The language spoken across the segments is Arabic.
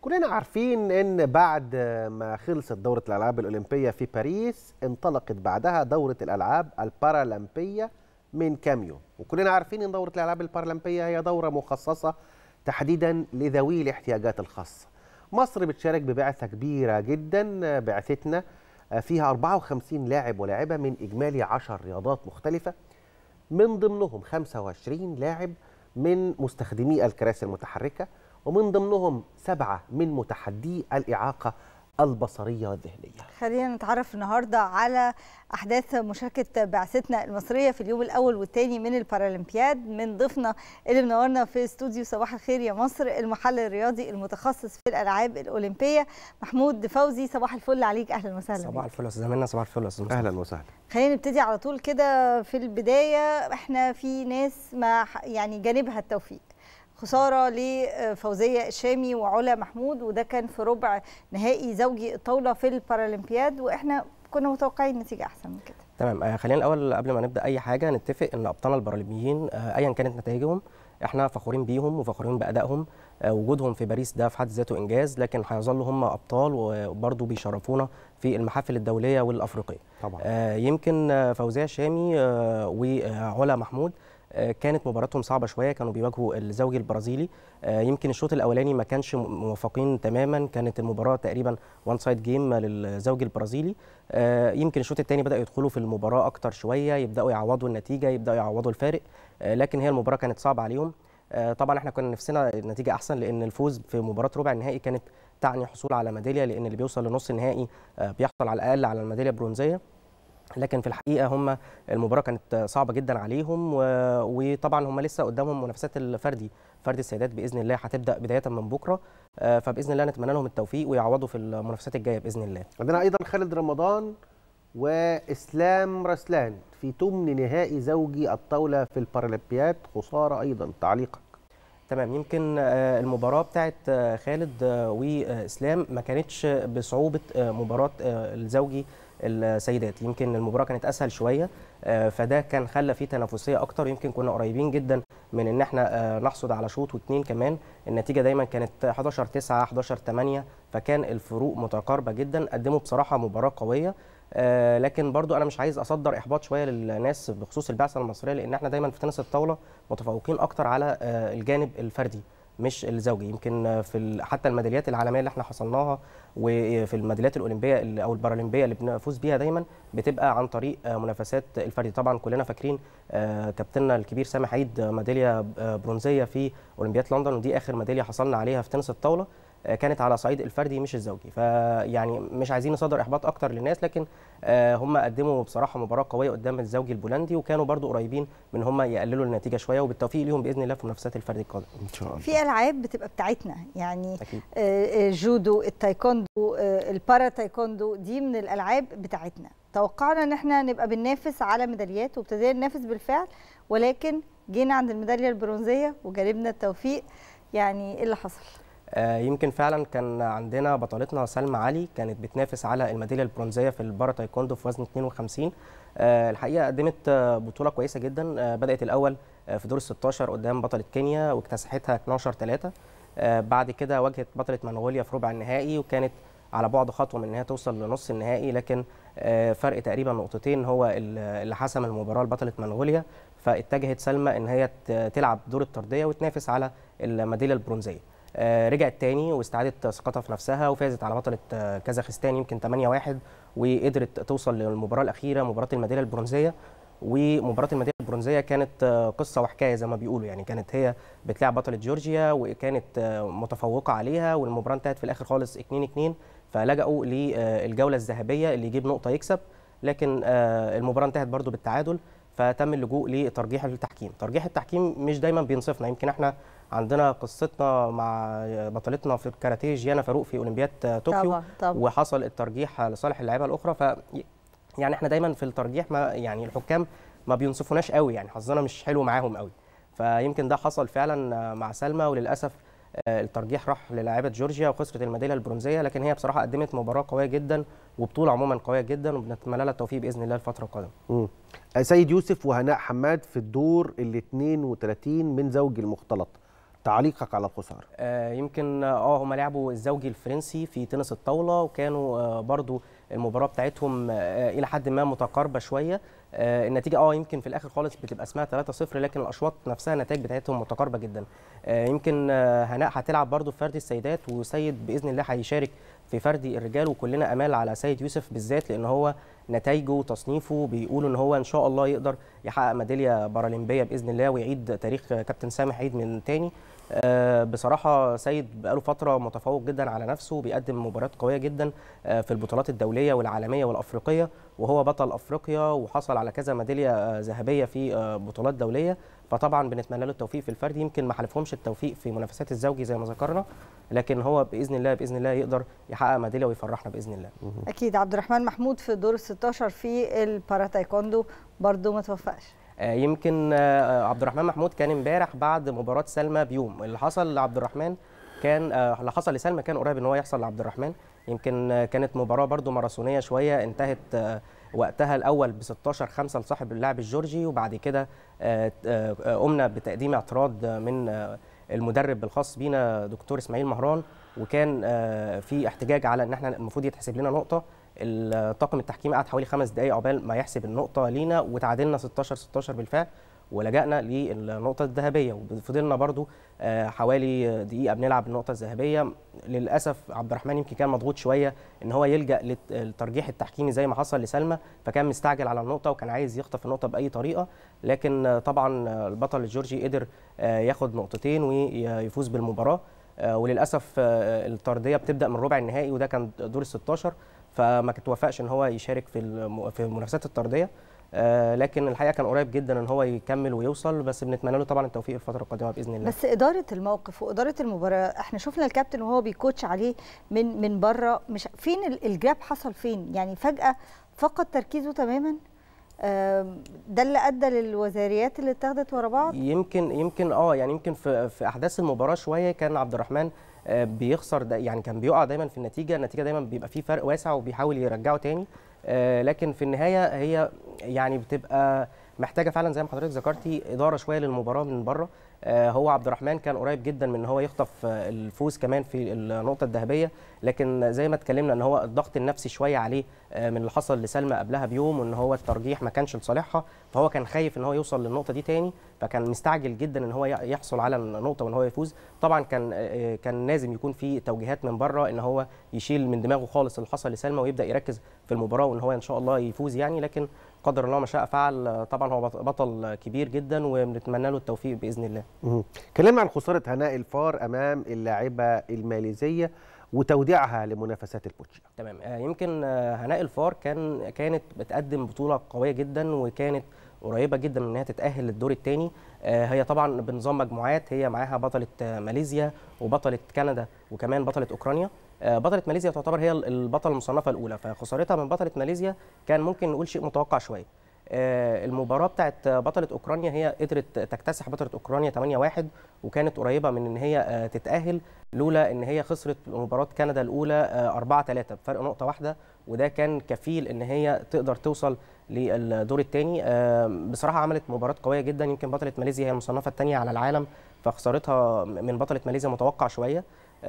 كلنا عارفين ان بعد ما خلصت دوره الالعاب الاولمبيه في باريس انطلقت بعدها دوره الالعاب البارالمبيه من كام يوم وكلنا عارفين ان دوره الالعاب البارالمبيه هي دوره مخصصه تحديدا لذوي الاحتياجات الخاصه مصر بتشارك ببعثه كبيره جدا بعثتنا آه، فيها 54 لاعب ولاعبه من اجمالي 10 رياضات مختلفه من ضمنهم 25 لاعب من مستخدمي الكراسي المتحركه ومن ضمنهم سبعة من متحدي الإعاقة البصرية والذهنية خلينا نتعرف النهاردة على أحداث مشاركة بعثتنا المصرية في اليوم الأول والثاني من البارالمبياد من ضيفنا اللي منورنا في استوديو صباح الخير يا مصر المحلل الرياضي المتخصص في الألعاب الأولمبية محمود فوزي صباح الفل عليك أهلا وسهلا صباح الفل يا أستاذ زميلنا صباح الفل أستاذ أهلا وسهلا خلينا نبتدي على طول كده في البداية احنا في ناس ما يعني جانبها التوفيق خساره لفوزيه الشامي وعلا محمود وده كان في ربع نهائي زوجي الطاوله في البارالمبياد واحنا كنا متوقعين نتيجه احسن من كده تمام آه، خلينا الاول قبل ما نبدا اي حاجه نتفق ان ابطالنا البارالمبيين آه، ايا كانت نتائجهم احنا فخورين بيهم وفخورين بادائهم آه، وجودهم في باريس ده في حد ذاته انجاز لكن هيظلوا هم ابطال وبرضه بيشرفونا في المحافل الدوليه والافريقيه طبعا يمكن فوزيه شامي وعلا محمود آه، كانت مباراتهم صعبه شويه كانوا بيواجهوا الزوجي البرازيلي آه، يمكن الشوط الاولاني ما كانش موافقين تماما كانت المباراه تقريبا وان سايد جيم للزوجي البرازيلي آه، يمكن الشوط الثاني بداوا يدخلوا في المباراه اكتر شويه يبداوا يعوضوا النتيجه يبداوا يعوضوا الفارق لكن هي المباراه كانت صعبه عليهم طبعا احنا كنا نفسنا النتيجه احسن لان الفوز في مباراه ربع النهائي كانت تعني حصول على ميداليه لان اللي بيوصل لنص النهائي بيحصل على الاقل على الميداليه البرونزيه لكن في الحقيقه هم المباراه كانت صعبه جدا عليهم وطبعا هم لسه قدامهم منافسات الفردي فردي السيدات باذن الله هتبدا بدايه من بكره آه، فباذن الله نتمنى لهم التوفيق ويعوضوا في المنافسات الجايه باذن الله عندنا ايضا خالد رمضان واسلام رسلان في تمن نهائي زوجي الطاوله في البارالمبياد خساره ايضا تعليقك تمام يمكن آه، المباراه بتاعت آه، خالد واسلام ما كانتش بصعوبه مباراه الزوجي السيدات يمكن المباراه كانت اسهل شويه آه، فده كان خلى في تنافسيه اكتر يمكن كنا قريبين جدا من ان احنا آه، نحصد على شوط واثنين كمان النتيجه دايما كانت 11 9 11 8 فكان الفروق متقاربه جدا قدموا بصراحه مباراه قويه آه، لكن برضو انا مش عايز اصدر احباط شويه للناس بخصوص البعثه المصريه لان احنا دايما في تنس الطاوله متفوقين اكتر على الجانب الفردي مش الزوجي يمكن في حتى الميداليات العالميه اللي احنا حصلناها وفي الميداليات الاولمبيه او البارالمبيه اللي بنفوز بيها دايما بتبقى عن طريق منافسات الفردي طبعا كلنا فاكرين آه، كابتننا الكبير سامح عيد ميداليه آه، برونزيه في اولمبياد لندن ودي اخر ميداليه حصلنا عليها في تنس الطاوله آه، كانت على صعيد الفردي مش الزوجي فيعني مش عايزين نصدر احباط اكتر للناس لكن آه، هم قدموا بصراحه مباراه قويه قدام الزوجي البولندي وكانوا برضو قريبين من هم يقللوا النتيجه شويه وبالتوفيق ليهم باذن الله في منافسات الفردي القادم ان شاء الله في العاب بتبقى بتاعتنا يعني أكيد. آه، جودو التايكوندو البارا تايكوندو دي من الالعاب بتاعتنا توقعنا ان احنا نبقى بننافس على ميداليات وابتدينا ننافس بالفعل ولكن جينا عند الميداليه البرونزيه وجالبنا التوفيق يعني ايه اللي حصل آه، يمكن فعلا كان عندنا بطلتنا سلمى علي كانت بتنافس على الميداليه البرونزيه في البارا تايكوندو في وزن 52 آه، الحقيقه قدمت آه، بطوله كويسه جدا بدات الاول في دور ال 16 قدام بطله كينيا واكتسحتها 12 3 بعد كده واجهت بطله منغوليا في ربع النهائي وكانت على بعد خطوه من ان هي توصل لنص النهائي لكن فرق تقريبا نقطتين هو اللي حسم المباراه لبطله منغوليا فاتجهت سلمى ان هي تلعب دور الطرديه وتنافس على الميداليه البرونزيه آه، رجعت تاني واستعادت ثقتها في نفسها وفازت على بطله آه، كازاخستان يمكن 8-1 وقدرت توصل للمباراه الاخيره مباراه الميداليه البرونزيه ومباراه الميداليه البرونزيه كانت آه، قصه وحكايه زي ما بيقولوا يعني كانت هي بتلعب بطله جورجيا وكانت متفوقه عليها والمباراه انتهت في الاخر خالص 2 2 فلجأوا للجوله الذهبيه اللي يجيب نقطه يكسب لكن المباراه انتهت برضو بالتعادل فتم اللجوء لترجيح التحكيم ترجيح التحكيم مش دايما بينصفنا يمكن احنا عندنا قصتنا مع بطلتنا في الكاراتيه جيانا فاروق في اولمبياد آه، طوكيو طبعا طبعا. وحصل الترجيح لصالح اللاعيبه الاخرى ف يعني احنا دايما في الترجيح ما يعني الحكام ما بينصفوناش قوي يعني حظنا مش حلو معاهم قوي فيمكن ده حصل فعلا آه، مع سلمى وللاسف آه، الترجيح راح للاعيبه جورجيا وخسرت الميداليه البرونزيه لكن هي بصراحه قدمت مباراه قويه جدا وبطوله عموما قويه جدا وبنتمنى لها التوفيق باذن الله الفتره القادمه. سيد يوسف وهناء حماد في الدور ال 32 من زوج المختلط. تعليقك على الخساره آه يمكن اه هما لعبوا الزوجي الفرنسي في تنس الطاوله وكانوا آه برضو المباراه بتاعتهم آه الى حد ما متقاربه شويه آه النتيجه اه يمكن في الاخر خالص بتبقى اسمها 3-0 لكن الاشواط نفسها النتائج بتاعتهم متقاربه جدا آه يمكن آه هناء هتلعب برضو في فردي السيدات وسيد باذن الله هيشارك في فردي الرجال وكلنا امال على سيد يوسف بالذات لان هو نتائجه وتصنيفه بيقولوا ان هو ان شاء الله يقدر يحقق ميداليه بارالمبيه باذن الله ويعيد تاريخ كابتن سامح عيد من تاني آه، بصراحه سيد بقاله فتره متفوق جدا على نفسه بيقدم مباريات قويه جدا آه، في البطولات الدوليه والعالميه والافريقيه وهو بطل افريقيا وحصل على كذا ميداليه آه، ذهبيه في بطولات دوليه فطبعا بنتمنى له التوفيق في الفرد يمكن ما حالفهمش التوفيق في منافسات الزوجي زي ما ذكرنا لكن هو باذن الله باذن الله يقدر يحقق ميداليه ويفرحنا باذن الله. اكيد عبد الرحمن محمود في دور ال 16 في البارا تايكوندو برضه ما توفقش. آه، يمكن آه، عبد الرحمن محمود كان امبارح بعد مباراه سلمى بيوم اللي حصل لعبد الرحمن كان آه، اللي حصل لسلمى كان قريب ان هو يحصل لعبد الرحمن يمكن كانت مباراه برده ماراثونيه شويه انتهت وقتها الاول ب 16 5 لصاحب اللاعب الجورجي وبعد كده آه، آه، قمنا بتقديم اعتراض من آه، المدرب الخاص بينا دكتور اسماعيل مهران وكان في احتجاج على ان احنا المفروض يتحسب لنا نقطه الطاقم التحكيمي قعد حوالي خمس دقائق عقبال ما يحسب النقطه لينا وتعادلنا 16 16 بالفعل ولجأنا للنقطة الذهبية وفضلنا برضو آه، حوالي دقيقة بنلعب النقطة الذهبية للأسف عبد الرحمن يمكن كان مضغوط شوية إن هو يلجأ للترجيح التحكيمي زي ما حصل لسلمى فكان مستعجل على النقطة وكان عايز يخطف النقطة بأي طريقة لكن آه، طبعا البطل الجورجي قدر آه، ياخد نقطتين ويفوز بالمباراة وللأسف الطردية بتبدأ من ربع النهائي وده كان دور ال 16 فما توفقش ان هو يشارك في في منافسات الطرديه آه، لكن الحقيقه كان قريب جدا ان هو يكمل ويوصل بس بنتمنى له طبعا التوفيق الفتره القادمه باذن الله بس اداره الموقف واداره المباراه احنا شفنا الكابتن وهو بيكوتش عليه من من بره مش فين الجاب حصل فين يعني فجاه فقد تركيزه تماما ده اللي ادى للوزاريات اللي اتخذت ورا بعض يمكن يمكن اه يعني يمكن في في احداث المباراه شويه كان عبد الرحمن آه، بيخسر يعني كان بيقع دايما في النتيجه النتيجه دايما بيبقى في فرق واسع وبيحاول يرجعه تاني آه، لكن في النهايه هي يعني بتبقى محتاجه فعلا زي ما حضرتك ذكرتي اداره شويه للمباراه من بره آه، هو عبد الرحمن كان قريب جدا من ان هو يخطف آه، الفوز كمان في النقطه الذهبيه لكن زي ما اتكلمنا ان هو الضغط النفسي شويه عليه آه، من اللي حصل لسلمى قبلها بيوم وان هو الترجيح ما كانش لصالحها فهو كان خايف ان هو يوصل للنقطه دي تاني فكان مستعجل جدا ان هو يحصل على النقطه وان هو يفوز طبعا كان كان لازم يكون في توجيهات من بره ان هو يشيل من دماغه خالص اللي حصل لسلمى ويبدا يركز في المباراه وان هو ان شاء الله يفوز يعني لكن قدر الله ما شاء فعل طبعا هو بطل كبير جدا وبنتمنى له التوفيق باذن الله. كلمنا عن خساره هناء الفار امام اللاعبه الماليزيه وتوديعها لمنافسات البوتشي. تمام آه، يمكن آه، هناء الفار كان كانت بتقدم بطوله قويه جدا وكانت قريبه جدا من انها تتاهل للدور الثاني آه، هي طبعا بنظام مجموعات هي معاها بطله ماليزيا وبطله كندا وكمان بطله اوكرانيا آه، بطله ماليزيا تعتبر هي البطله المصنفه الاولى فخسارتها من بطله ماليزيا كان ممكن نقول شيء متوقع شويه آه، المباراه بتاعت بطله اوكرانيا هي قدرت تكتسح بطله اوكرانيا 8-1 وكانت قريبه من ان هي آه، تتاهل لولا ان هي خسرت مباراه كندا الاولى 4-3 بفرق نقطه واحده وده كان كفيل ان هي تقدر توصل للدور الثاني بصراحه عملت مباراه قويه جدا يمكن بطله ماليزيا هي المصنفه الثانيه على العالم فخسارتها من بطله ماليزيا متوقع شويه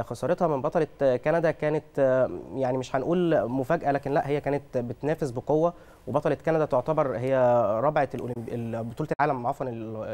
خسارتها من بطله كندا كانت آه، يعني مش هنقول مفاجاه لكن لا هي كانت بتنافس بقوه وبطله كندا تعتبر هي رابعه بطوله العالم عفوا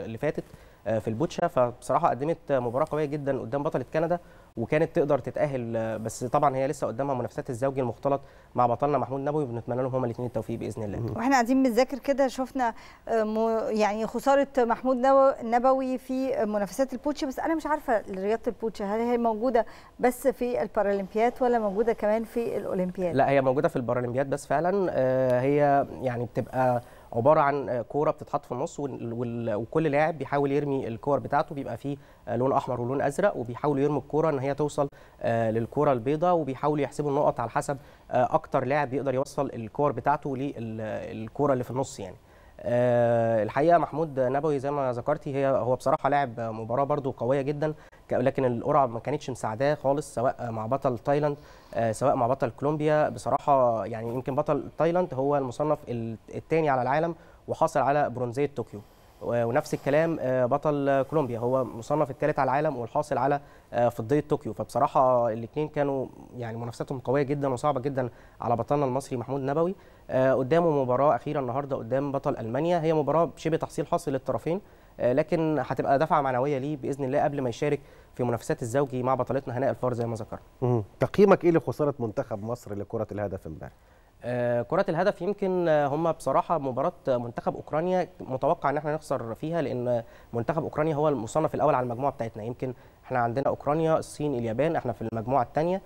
اللي فاتت آه، في البوتشا فبصراحه قدمت مباراه قويه جدا قدام بطله كندا وكانت تقدر تتاهل بس طبعا هي لسه قدامها منافسات الزوجي المختلط مع بطلنا محمود نبوي بنتمنى لهم هما الاثنين التوفيق باذن الله واحنا قاعدين بنذاكر كده شفنا آه، يعني خساره محمود نبوي في منافسات البوتشا بس انا مش عارفه رياضه البوتشا هل هي موجوده بس في البارالمبيات ولا موجوده كمان في الاولمبياد لا هي موجوده في البارالمبيات بس فعلا آه، هي يعني بتبقى عباره عن كوره بتتحط في النص وكل لاعب بيحاول يرمي الكور بتاعته بيبقى فيه لون احمر ولون ازرق وبيحاولوا يرموا الكوره ان هي توصل آه، للكوره البيضاء وبيحاولوا يحسبوا النقط على حسب آه، اكتر لاعب يقدر يوصل الكور بتاعته للكوره اللي في النص يعني آه، الحقيقه محمود نبوي زي ما ذكرتي هي هو بصراحه لاعب مباراه برده قويه جدا لكن القرعه ما كانتش مساعداه خالص سواء مع بطل تايلاند آه، سواء مع بطل كولومبيا بصراحه يعني يمكن بطل تايلاند هو المصنف الثاني على العالم وحاصل على برونزيه طوكيو ونفس الكلام آه، بطل كولومبيا هو مصنف الثالث على العالم والحاصل على آه، فضيه طوكيو فبصراحه الاثنين كانوا يعني منافستهم قويه جدا وصعبه جدا على بطلنا المصري محمود نبوي قدامه مباراه اخيره النهارده قدام بطل المانيا هي مباراه شبه تحصيل حاصل للطرفين آه، لكن هتبقى دفعه معنويه ليه باذن الله قبل ما يشارك في منافسات الزوجي مع بطلتنا هناء الفار زي ما ذكرنا. تقييمك ايه لخساره منتخب مصر لكره الهدف امبارح؟ آه، كرة الهدف يمكن آه، هم بصراحة مباراة منتخب أوكرانيا متوقع إن احنا نخسر فيها لأن منتخب أوكرانيا هو المصنف الأول على المجموعة بتاعتنا يمكن احنا عندنا أوكرانيا الصين اليابان احنا في المجموعة الثانية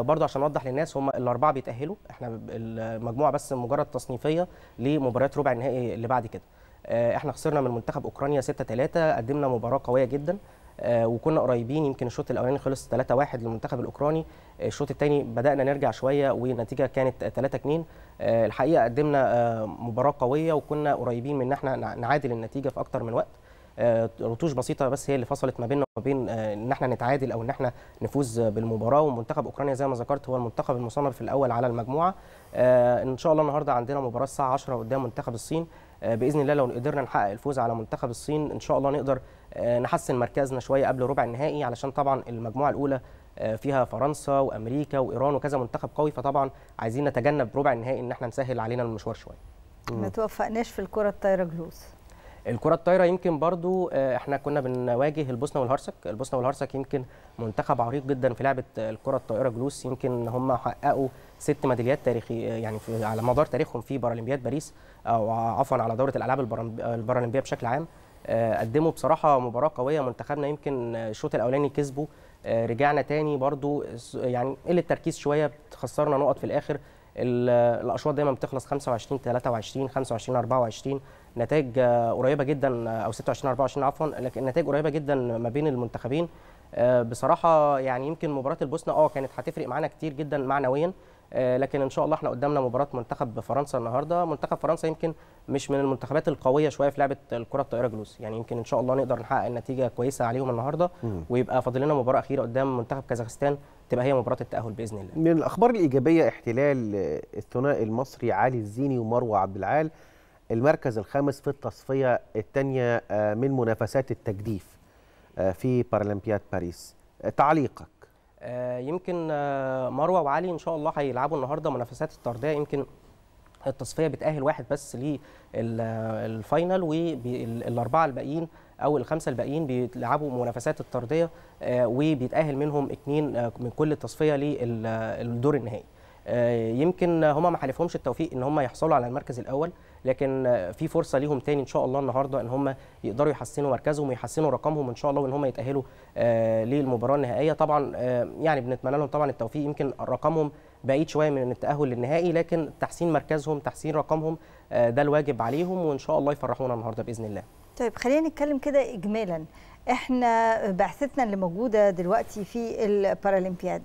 برضو عشان اوضح للناس هم الاربعه بيتاهلوا احنا المجموعه بس مجرد تصنيفيه لمباريات ربع النهائي اللي بعد كده آه، احنا خسرنا من منتخب اوكرانيا 6 3 قدمنا مباراه قويه جدا آه، وكنا قريبين يمكن الشوط الاولاني خلص 3 1 للمنتخب الاوكراني آه، الشوط الثاني بدانا نرجع شويه والنتيجه كانت 3 2 الحقيقه قدمنا مباراه قويه وكنا قريبين من ان احنا نعادل النتيجه في اكتر من وقت رتوش بسيطه بس هي اللي فصلت ما بيننا بين ان احنا نتعادل او ان احنا نفوز بالمباراه ومنتخب اوكرانيا زي ما ذكرت هو المنتخب المصنف الاول على المجموعه ان شاء الله النهارده عندنا مباراه الساعه 10 قدام منتخب الصين آه، باذن الله لو قدرنا نحقق الفوز على منتخب الصين ان شاء الله نقدر آه، نحسن مركزنا شويه قبل ربع النهائي علشان طبعا المجموعه الاولى آه، فيها فرنسا وامريكا وايران وكذا منتخب قوي فطبعا عايزين نتجنب ربع النهائي ان احنا نسهل علينا المشوار شويه ما توفقناش في الكره الطايره جلوس الكره الطايره يمكن برضو آه، احنا كنا بنواجه البوسنه والهرسك البوسنه والهرسك يمكن منتخب عريق جدا في لعبه الكره الطايره جلوس يمكن هم حققوا ست ميداليات تاريخي آه، يعني في على مدار تاريخهم في بارالمبياد باريس او آه، عفوا على دوره الالعاب البارالمبيه بشكل عام قدموا بصراحه مباراه قويه منتخبنا يمكن الشوط الاولاني كسبوا رجعنا تاني برضو يعني قله تركيز شويه خسرنا نقط في الاخر الاشواط دايما بتخلص 25 23 25 24 نتائج قريبه جدا او 26 24 عفوا لكن نتائج قريبه جدا ما بين المنتخبين آه، بصراحه يعني يمكن مباراه البوسنه اه كانت هتفرق معانا كتير جدا معنويا آه، لكن ان شاء الله احنا قدامنا مباراه منتخب فرنسا النهارده منتخب فرنسا يمكن مش من المنتخبات القويه شويه في لعبه الكره الطائره جلوس يعني يمكن ان شاء الله نقدر نحقق نتيجه كويسه عليهم النهارده ويبقى فاضل لنا مباراه اخيره قدام منتخب كازاخستان تبقى هي مباراه التاهل باذن الله من الاخبار الايجابيه احتلال الثنائي المصري علي الزيني ومروه عبد العال المركز الخامس في التصفية الثانية آه، من منافسات التجديف آه، في بارالمبياد آه، باريس تعليقك يمكن مروه وعلي ان شاء الله هيلعبوا النهارده منافسات الطرديه يمكن التصفيه بتاهل واحد بس للفاينل والاربعه الباقيين او الخمسه الباقيين بيلعبوا منافسات الطرديه وبيتاهل منهم اثنين من كل تصفيه للدور النهائي آه، يمكن هما ما حالفهمش التوفيق ان هما يحصلوا على المركز الاول لكن آه، في فرصه ليهم تاني ان شاء الله النهارده ان هما يقدروا يحسنوا مركزهم ويحسنوا رقمهم ان شاء الله وان هما يتاهلوا آه، للمباراه النهائيه طبعا يعني بنتمنى لهم طبعا التوفيق يمكن رقمهم بعيد شويه من التاهل للنهائي لكن تحسين مركزهم تحسين رقمهم ده الواجب عليهم وان شاء الله يفرحونا النهارده باذن الله طيب خلينا نتكلم كده اجمالا احنا بعثتنا اللي موجوده دلوقتي في البارالمبياد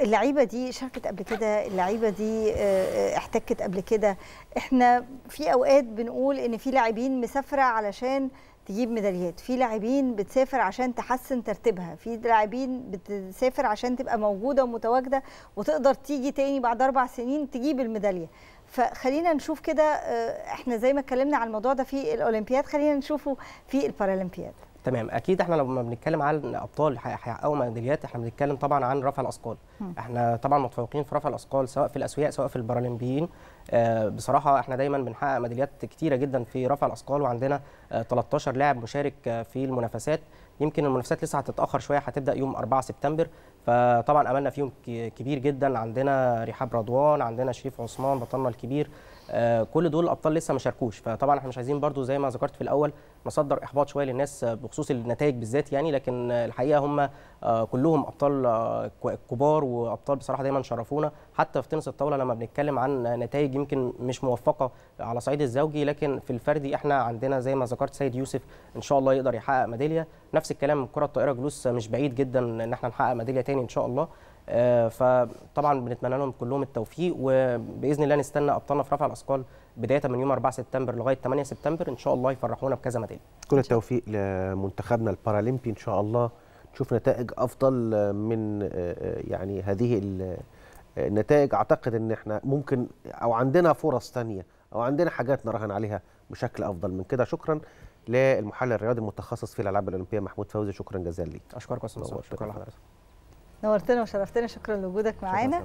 اللعيبه دي شاركت قبل كده اللعيبه دي آه، آه، احتكت قبل كده احنا في اوقات بنقول ان في لاعبين مسافره علشان تجيب ميداليات في لاعبين بتسافر عشان تحسن ترتيبها في لاعبين بتسافر عشان تبقى موجوده ومتواجده وتقدر تيجي تاني بعد اربع سنين تجيب الميداليه فخلينا نشوف كده آه، احنا زي ما اتكلمنا على الموضوع ده في الاولمبياد خلينا نشوفه في البارالمبياد تمام اكيد احنا لما بنتكلم عن ابطال هيحققوا ميداليات احنا بنتكلم طبعا عن رفع الاثقال احنا طبعا متفوقين في رفع الاثقال سواء في الاسوياء سواء في البارالمبيين آه، بصراحه احنا دايما بنحقق ميداليات كتيره جدا في رفع الاثقال وعندنا 13 آه، لاعب مشارك آه، في المنافسات يمكن المنافسات لسه هتتاخر شويه هتبدا يوم 4 سبتمبر فطبعا املنا فيهم كبير جدا عندنا رحاب رضوان عندنا شريف عثمان بطلنا الكبير آه، كل دول الابطال لسه ما شاركوش فطبعا احنا مش عايزين برضو زي ما ذكرت في الاول نصدر احباط شويه للناس آه، بخصوص النتائج بالذات يعني لكن الحقيقه هم آه، كلهم ابطال كبار وابطال بصراحه دايما شرفونا حتى في تنس الطاوله لما بنتكلم عن نتائج يمكن مش موفقه على صعيد الزوجي لكن في الفردي احنا عندنا زي ما ذكرت سيد يوسف ان شاء الله يقدر يحقق ميداليه نفس الكلام كره الطائره جلوس مش بعيد جدا ان احنا نحقق ميداليه تاني ان شاء الله آه، فطبعا بنتمنى لهم كلهم التوفيق وباذن الله نستنى ابطالنا في رفع الاثقال بدايه من يوم 4 سبتمبر لغايه 8 سبتمبر ان شاء الله يفرحونا بكذا ميداليه كل التوفيق لمنتخبنا البارالمبي ان شاء الله نشوف نتائج افضل من آه، آه، يعني هذه النتائج اعتقد ان احنا ممكن او عندنا فرص ثانيه او عندنا حاجات نراهن عليها بشكل افضل من كده شكرا للمحلل الرياضي المتخصص في الالعاب الاولمبيه محمود فوزي شكرا جزيلا ليك اشكرك يا شكرا لحضرتك نورتنا وشرفتنا شكرا لوجودك معانا